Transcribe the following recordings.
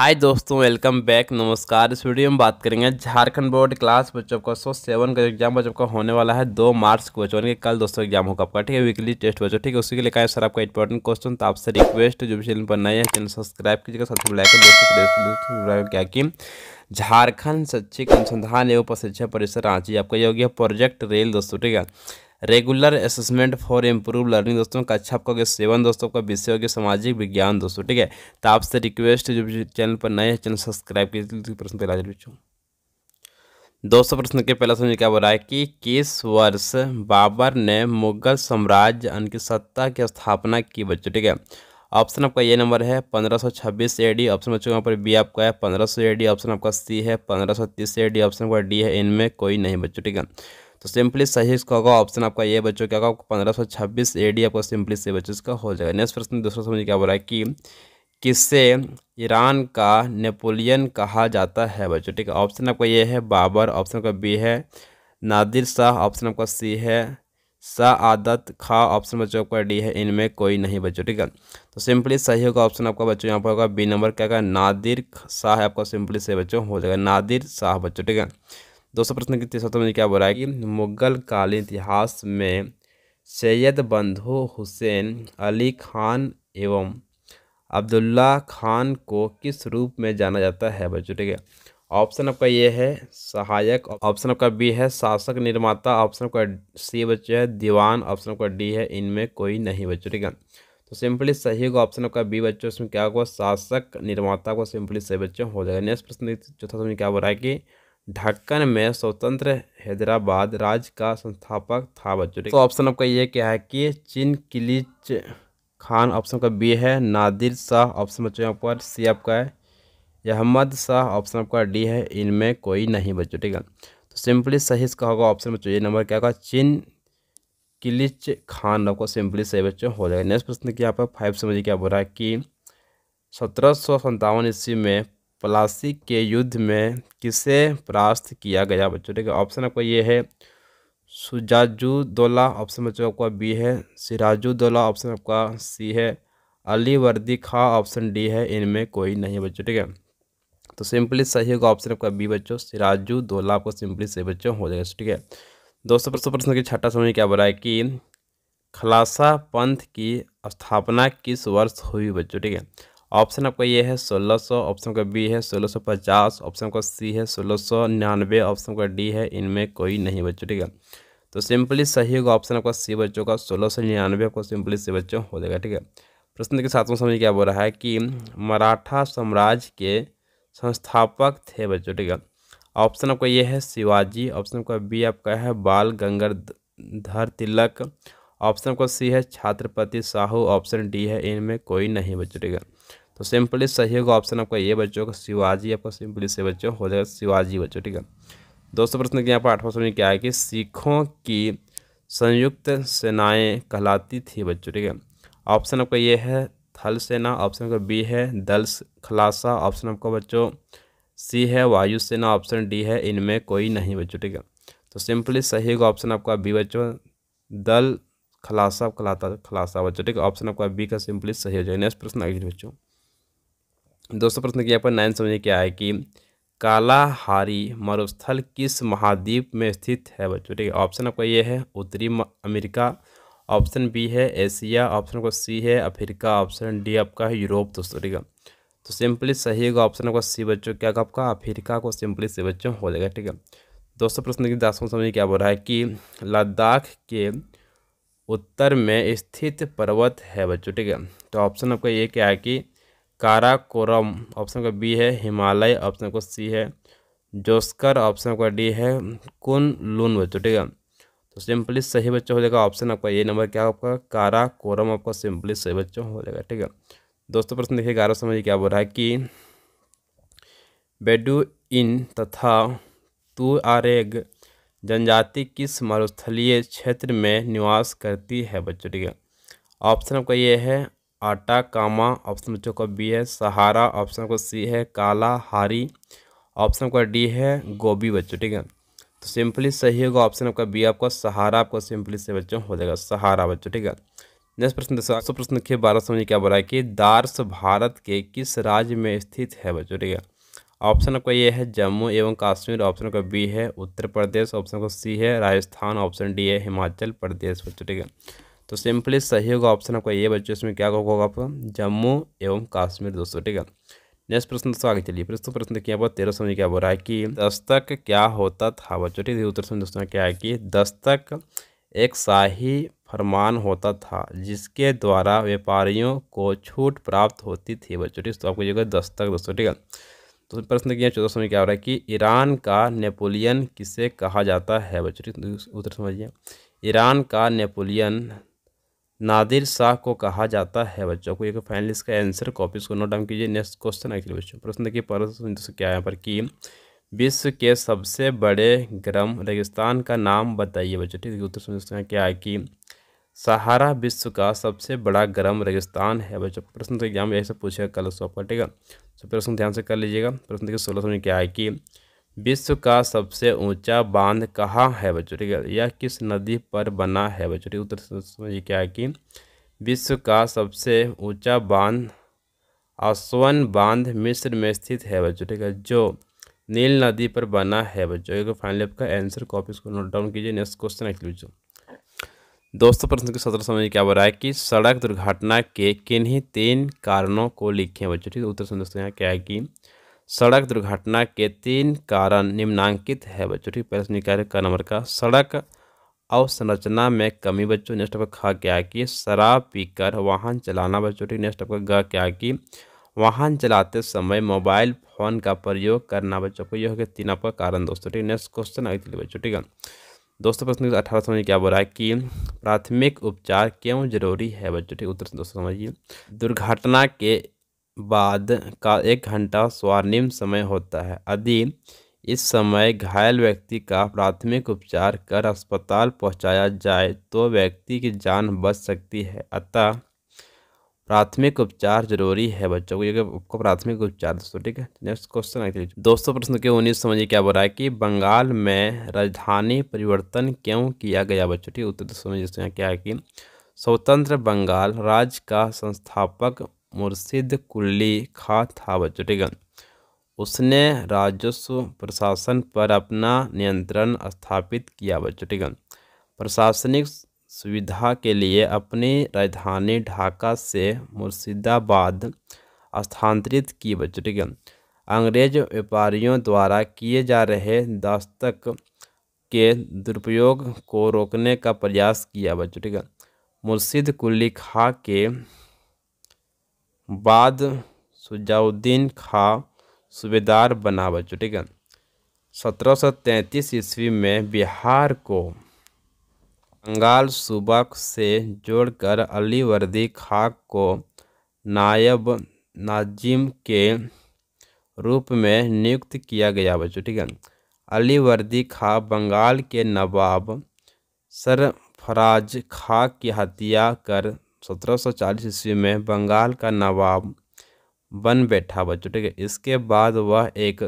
हाय दोस्तों welcome back नमस्कार इस वीडियो में बात करेंगे झारखंड बोर्ड क्लास बच्चों का सो सेवन का एग्जाम बच्चों का होने वाला है दो मार्च को बच्चों कल दोस्तों एग्जाम होगा आपका ठीक है वीकली टेस्ट बच्चों ठीक है उसी के लिए कहा सर आपका इंपॉर्टेंट क्वेश्चन तो आपसे रिक्वेस्ट जो भी चैनल पर नए हैं चैनल सब्सक्राइब कीजिएगा साथ ही दोस्तों क्या की झारखंड शैक्षिक अनुसंधान एवं प्रशिक्षण परिसर रांची आपका ये हो गया प्रोजेक्ट रेल दोस्तों ठीक है regular assessment for improve learning दोस्तों कक्षा आपका सेवन दोस्तों का विषय हो गया सामाजिक विज्ञान दोस्तों ठीक है तो आपसे रिक्वेस्ट जो चैनल पर नए हैं चैनल सब्सक्राइब कीजिए तो प्रश्न पहला पूछूँ दोस्तों प्रश्न के पहला समझ क्या बोल रहा है कि किस वर्ष बाबर ने मुगल साम्राज्य उनकी सत्ता की स्थापना की बच्चों ठीक है ऑप्शन आपका ये नंबर है पंद्रह सौ छब्बीस ए डी ऑप्शन बच्चों यहाँ पर बी आपका है पंद्रह सौ ए डी ऑप्शन आपका सी है पंद्रह सौ तीस ए डी ऑप्शन आपका डी है इनमें कोई नहीं बच्चों ठीक है तो सिंपली सही इसका होगा ऑप्शन आपका ये बच्चों क्या होगा आपको पंद्रह सौ छब्बीस ए डी आपका सिंपली से बच्चों इसका हो जाएगा नेक्स्ट प्रश्न दूसरा समझ क्या बोला है कि किससे ईरान का नेपोलियन कहा जाता है बच्चों ठीक है ऑप्शन आपका ये है बाबर ऑप्शन आपका बी है नादिर शाह ऑप्शन आपका सी है शाह आदत खा ऑप्शन बच्चों आपका डी है इनमें कोई नहीं बच्चों ठीक है तो सिंपली सही होगा ऑप्शन आपका बच्चों यहाँ पर होगा बी नंबर क्या का नादिर शाह आपका सिंपली सही बच्चों हो जाएगा नादिर शाह बच्चों ठीक है दोस्तों प्रश्न के तीसरा में क्या बोला है कि मुगल कालीन इतिहास में सैयद बंधु हुसैन अली खान एवं अब्दुल्ला खान को किस रूप में जाना जाता है बच्चों ठीक है ऑप्शन आपका ये है सहायक ऑप्शन आपका बी है शासक निर्माता ऑप्शन आपका सी बच्चे है दीवान ऑप्शन आपका डी है इनमें कोई नहीं बच्चों ठीक है तो सिंपली सही होगा ऑप्शन आपका बी बच्चों इसमें क्या होगा शासक निर्माता को सिंपली सही बच्चों हो जाएगा नेक्स्ट प्रश्न चौथा समझ क्या बोल रहा है कि ढक्कन में स्वतंत्र हैदराबाद राज्य का संस्थापक था बच्चों तो ऑप्शन आपका ये क्या है कि चिन किलिच खान ऑप्शन का बी है नादिर शाह ऑप्शन बच्चों यहाँ पर सी आपका है अहमद शाह ऑप्शन आपका डी है इनमें कोई नहीं बच्चों ठीक है तो सिंपली सही इसका होगा ऑप्शन बच्चों ये नंबर क्या होगा चिन किलिच खान आपको सिंपली सही बच्चों हो जाएगा नेक्स्ट प्रश्न क्या यहाँ पर फाइव समझिए क्या बोल रहा है कि सत्रह सौ ईस्वी में प्लासिक के युद्ध में किसे परास्त किया गया बच्चों ठीक है ऑप्शन आपका ये है सुजाजुद्दौला ऑप्शन बच्चों आपका बी है सिराजुद्दौला ऑप्शन आपका सी है अली वर्दी खां ऑप्शन डी है इनमें कोई नहीं है बच्चों ठीक है तो सिंपली सही होगा ऑप्शन आपका बी बच्चों सिराजुद्दौला आपको सिंपली सही बच्चों हो जाएगा ठीक है दोस्तों प्रश्न प्रश्न की छठा समझ क्या बोला है कि खलासा पंथ की स्थापना किस वर्ष हुई बच्चों ठीक है ऑप्शन आपका ये है 1600 ऑप्शन का बी है 1650 ऑप्शन का सी है सोलह सौ निन्यानवे ऑप्शन का डी है इनमें कोई नहीं बच्चों ठीक है तो सिंपली सही होगा ऑप्शन आपका सी बच्चों का सोलह सौ निन्यानवे आपको सिंपली सी बच्चों हो जाएगा ठीक है प्रश्न के साथ में समझ क्या बोल रहा है कि मराठा साम्राज्य के संस्थापक थे बच्चों ठीक है ऑप्शन आपका ये है शिवाजी ऑप्शन आपका बी आपका है बाल गंगाधर तिलक ऑप्शन आपका सी है छात्रपति साहू ऑप्शन डी है इनमें कोई नहीं बच्चों ठीक है तो सिंपली सही होगा ऑप्शन आपका ये बच्चों का शिवाजी आपका सिंपली से बच्चों हो जाएगा शिवाजी बच्चों ठीक है दोस्तों प्रश्न यहाँ पर आठवां प्रश्न क्या है कि सिखों की संयुक्त सेनाएं कहलाती थी बच्चों ठीक है ऑप्शन आपका ये है थल सेना ऑप्शन आपका बी है दल खलासा ऑप्शन आपका बच्चों सी है वायु सेना ऑप्शन डी है इनमें कोई नहीं बच्चों ठीक है तो सिंपली सही होगा ऑप्शन आपका बी बच्चों दल खलासा खलाता खलासा बच्चों ठीक है ऑप्शन आपका बी का सिंपली सही हो जाएगा नेक्स्ट प्रश्न आगे बच्चों दोस्तों प्रश्न किया पर नाइन समझे क्या है कि कालाहारी मरुस्थल किस महाद्वीप में स्थित है बच्चों ठीक है ऑप्शन आपका ये है उत्तरी अमेरिका ऑप्शन बी है एशिया ऑप्शन को सी है अफ्रीका ऑप्शन डी आपका है यूरोप दोस्तों ठीक है तो सिंपली सही होगा ऑप्शन आपका सी बच्चों क्या आपका अफ्रीका को सिंपली सी बच्चों हो जाएगा ठीक है दोस्तों प्रश्न की दासों समझिए क्या बोल रहा है कि लद्दाख के उत्तर में स्थित पर्वत है बच्चों ठीक है तो ऑप्शन आपका ये क्या है कि काराकोरम ऑप्शन का बी है हिमालय ऑप्शन को सी है जोस्कर ऑप्शन का डी है कुन लून बच्चों ठीक है तो सिंपली सही बच्चों हो जाएगा ऑप्शन आपका ये नंबर क्या आपका कारा कोरम आपका सिंपली सही बच्चों हो जाएगा ठीक है दोस्तों प्रश्न देखिए ग्यारह समझिए क्या बोल रहा है कि बेडू इन तथा तू आरेग जनजाति किस मरुस्थलीय क्षेत्र में निवास करती है बच्चों ठीक है ऑप्शन आपका ये है आटा कामा ऑप्शन बच्चों का बी है सहारा ऑप्शन को सी है काला हारी ऑप्शन का डी है गोभी बच्चों ठीक है तो सिंपली सही होगा ऑप्शन आपका बी आपका सहारा आपका सिंपली से बच्चों हो जाएगा सहारा बच्चों ठीक है नेक्स्ट प्रश्न सौ प्रश्न के बारह समझ क्या बोला है कि दार्स भारत के किस राज्य में स्थित है बच्चों ठीक है ऑप्शन आपका ये है जम्मू एवं कश्मीर ऑप्शन का बी है उत्तर प्रदेश ऑप्शन का सी है राजस्थान ऑप्शन डी है हिमाचल प्रदेश बच्चों ठीक है तो सिंपली सही होगा ऑप्शन आपका ये बच्चों इसमें क्या होगा आपका जम्मू एवं कश्मीर दोस्तों ठीक है नेक्स्ट प्रश्न दोस्तों आगे चलिए प्रश्न प्रश्न देखिए तेरह समझ क्या बोल रहा है कि दस्तक क्या होता था बच्चों ठीक है उत्तर समझ दोस्तों क्या है कि दस्तक एक शाही फरमान होता था जिसके द्वारा व्यापारियों को छूट प्राप्त होती थी बच्चों ठीक तो आपको ये दस्तक दोस्तों ठीक है तो प्रश्न किया चौदह सौ क्या हो रहा है कि ईरान का नेपोलियन किसे कहा जाता है बच्चों तो उत्तर समझिए ईरान का नेपोलियन नादिर शाह को कहा जाता है बच्चों को एक फाइनल इसका आंसर कॉपी इसको नोट डाउन कीजिए नेक्स्ट क्वेश्चन आखिर बच्चों प्रश्न देखिए प्रश्न क्या है यहाँ पर कि विश्व के सबसे बड़े ग्रम रेगिस्तान का नाम बताइए बच्चों ठीक है उत्तर सकते हैं क्या है कि सहारा विश्व का सबसे बड़ा गर्म रेगिस्तान है बच्चों प्रश्न तो एग्जाम यही ऐसे पूछेगा कल उसको ठीक है तो प्रश्न ध्यान से कर लीजिएगा प्रश्न देखिए सोलह सौ क्या है कि विश्व का सबसे ऊंचा बांध कहाँ है बच्चों ठीक है यह किस नदी पर बना है बच्चों ठीक उत्तर समझिए क्या है कि विश्व का सबसे ऊंचा बांध आसवन बांध मिस्र में स्थित है बच्चों ठीक है जो नील नदी पर बना है बच्चों फाइनल आपका आंसर कॉपी इसको नोट डाउन कीजिए नेक्स्ट क्वेश्चन रख लीजिए दोस्तों प्रश्न के सत्र समझ क्या बोला है कि सड़क दुर्घटना के किन्हीं तीन कारणों को लिखें बच्चों ठीक है उत्तर समझ दोस्तों यहाँ क्या है कि सड़क दुर्घटना के तीन कारण निम्नांकित है बच्चों ठीक पहले निकाय का नंबर का सड़क अवसंरचना में कमी बच्चों नेक्स्ट खा क्या कि शराब पीकर वाहन चलाना बच्चों ठीक नेक्स्ट टॉपिक ग क्या कि वाहन चलाते समय मोबाइल फ़ोन का प्रयोग करना बच्चों को यह है तीन आपका कारण दोस्तों ठीक नेक्स्ट क्वेश्चन आगे चलिए बच्चों ठीक है दोस्तों प्रश्न अठारह समझ क्या बोला है कि प्राथमिक उपचार क्यों जरूरी है बच्चों ठीक उत्तर दोस्तों समझिए दुर्घटना के बाद का एक घंटा स्वर्णिम समय होता है यदि इस समय घायल व्यक्ति का प्राथमिक उपचार कर अस्पताल पहुंचाया जाए तो व्यक्ति की जान बच सकती है अतः प्राथमिक उपचार जरूरी है बच्चों को ये आपको प्राथमिक उपचार दोस्तों ठीक है नेक्स्ट क्वेश्चन आगे दोस्तों प्रश्न के उन्नीस समझिए क्या बोला है कि बंगाल में राजधानी परिवर्तन क्यों किया गया बच्चों ठीक है उत्तर तो समझिए दोस्तों क्या है कि स्वतंत्र बंगाल राज्य का संस्थापक मुर्शिद कुल्ली खा था जुटेगा उसने राजस्व प्रशासन पर अपना नियंत्रण स्थापित किया जुटेगा प्रशासनिक सुविधा के लिए अपनी राजधानी ढाका से मुर्शिदाबाद स्थानांतरित की जुटेगा अंग्रेज व्यापारियों द्वारा किए जा रहे दस्तक के दुरुपयोग को रोकने का प्रयास किया जुटेगा मुर्शिद कुल्ली खा के बाद शुजाउद्दीन खां सूबेदार बना बचो ठीक है सत्रह सौ तैंतीस ईस्वी में बिहार को बंगाल सूबा से जोड़कर अलीवर्दी खां को नायब नाजिम के रूप में नियुक्त किया गया बच्चों ठीक है अलीवर्दी खां बंगाल के नवाब सरफराज खां की हत्या कर 1740 ईस्वी में बंगाल का नवाब बन बैठा बच्चों ठीक है इसके बाद वह एक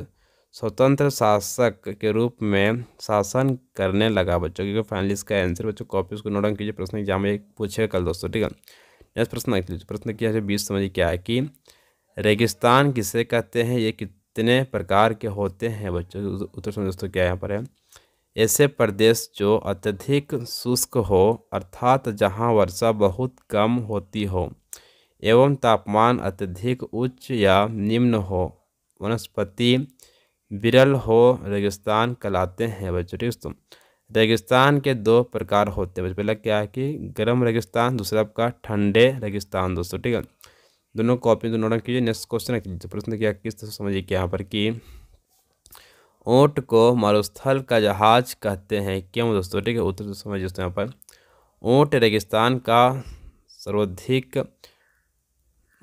स्वतंत्र शासक के रूप में शासन करने लगा बच्चों क्योंकि फाइनली इसका आंसर बच्चों कॉपी उसको नोट कीजिए प्रश्न एग्जाम में पूछेगा कल दोस्तों ठीक है नेक्स्ट प्रश्न प्रश्न किया है बीस समझिए क्या है कि रेगिस्तान किसे कहते हैं ये कितने प्रकार के होते हैं बच्चों उत्तर समझ दोस्तों क्या यहाँ पर है ऐसे प्रदेश जो अत्यधिक शुष्क हो अर्थात जहाँ वर्षा बहुत कम होती हो एवं तापमान अत्यधिक उच्च या निम्न हो वनस्पति विरल हो रेगिस्तान कहलाते हैं बच्चों ठीक है रेगिस्तान के दो प्रकार होते हैं पहला क्या है कि गर्म रेगिस्तान दूसरा आपका ठंडे रेगिस्तान दोस्तों ठीक है दोनों कॉपी दोनों कीजिए नेक्स्ट क्वेश्चन प्रश्न किया किस तरह समझिए यहाँ पर कि ऊँट को मरुस्थल का जहाज कहते हैं क्यों दोस्तों ठीक है उत्तर तो समझ दोस्तों यहाँ पर ऊँट रेगिस्तान का सर्वाधिक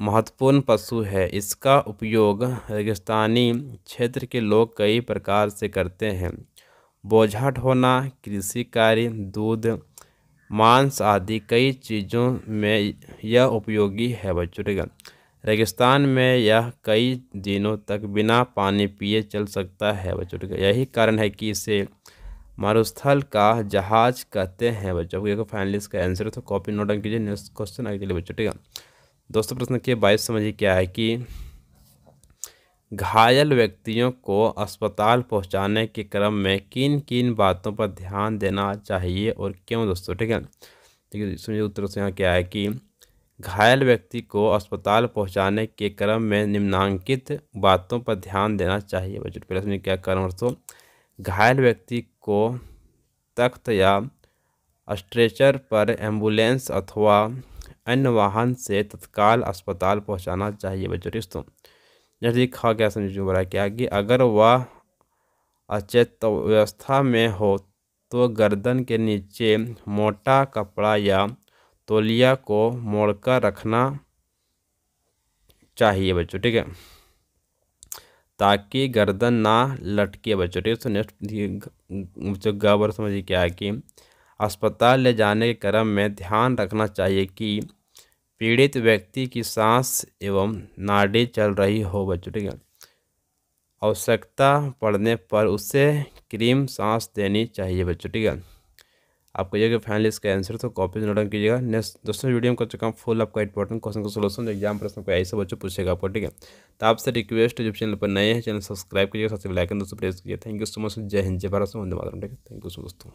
महत्वपूर्ण पशु है इसका उपयोग रेगिस्तानी क्षेत्र के लोग कई प्रकार से करते हैं बोझा ढोना कृषि कार्य दूध मांस आदि कई चीज़ों में यह उपयोगी है बच्चों ठीक है रेगिस्तान में यह कई दिनों तक बिना पानी पिए चल सकता है बच्चों यही कारण है कि इसे मारुस्थल का जहाज कहते हैं बच्चों को फाइनली इसका आंसर तो कॉपी नोट डाउन कीजिए नेक्स्ट क्वेश्चन आगे चलिए बच्चों ठीक है दोस्तों प्रश्न के बाईस समझिए क्या है कि घायल व्यक्तियों को अस्पताल पहुंचाने के क्रम में किन किन बातों पर ध्यान देना चाहिए और क्यों दोस्तों ठीक है देखिए सुनिए उत्तर से यहाँ क्या है कि घायल व्यक्ति को अस्पताल पहुंचाने के क्रम में निम्नांकित बातों पर ध्यान देना चाहिए बजट प्लस में क्या परामर्शों घायल व्यक्ति को तख्त या स्ट्रेचर पर एम्बुलेंस अथवा अन्य वाहन से तत्काल अस्पताल पहुंचाना चाहिए बच्चों दोस्तों जैसे खा गया समझो बड़ा क्या कि अगर वह अचेत व्यवस्था में हो तो गर्दन के नीचे मोटा कपड़ा या तौलिया को मोड़कर रखना चाहिए बच्चों ठीक है ताकि गर्दन ना लटके बच्चों ठीक है नेक्स्ट बच्चों गबर समझिए क्या है कि अस्पताल ले जाने के क्रम में ध्यान रखना चाहिए कि पीड़ित व्यक्ति की सांस एवं नाड़ी चल रही हो बच्चों ठीक है आवश्यकता पड़ने पर उसे क्रीम सांस देनी चाहिए बच्चों ठीक है आप कहिएगा फाइनली इसका आंसर तो कॉपी नोट डाउन कीजिएगा नेक्स्ट दोस्तों वीडियो में कर चुका हूँ फुल आपका इंपॉर्टेंट क्वेश्चन का सोल्यूशन एग्जाम प्रश्न को ऐसे बच्चों पूछेगा आपको ठीक है तो आपसे रिक्वेस्ट जब चैनल पर नए हैं चैनल सब्सक्राइब कीजिएगा सबसे लाइक दोस्तों प्रेस कीजिए थैंक यू सो मच जय हिंद जय भारत वंदे मातरम ठीक है थैंक यू सो दोस्तों